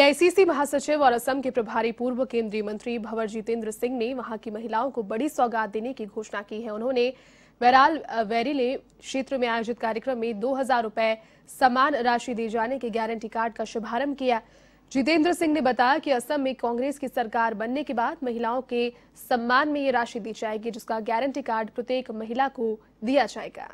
AICC महासचिव और असम के प्रभारी पूर्व केंद्रीय मंत्री भवर जितेंद्र सिंह ने वहां की महिलाओं को बड़ी सौगात देने की घोषणा की है उन्होंने बैराल वैरिले क्षेत्र में आयोजित कार्यक्रम में दो हजार रूपये समान राशि दिए जाने के गारंटी कार्ड का शुभारंभ किया जितेंद्र सिंह ने बताया कि असम में कांग्रेस की सरकार बनने के बाद महिलाओं के सम्मान में ये राशि दी जाएगी जिसका गारंटी कार्ड प्रत्येक महिला को दिया जाएगा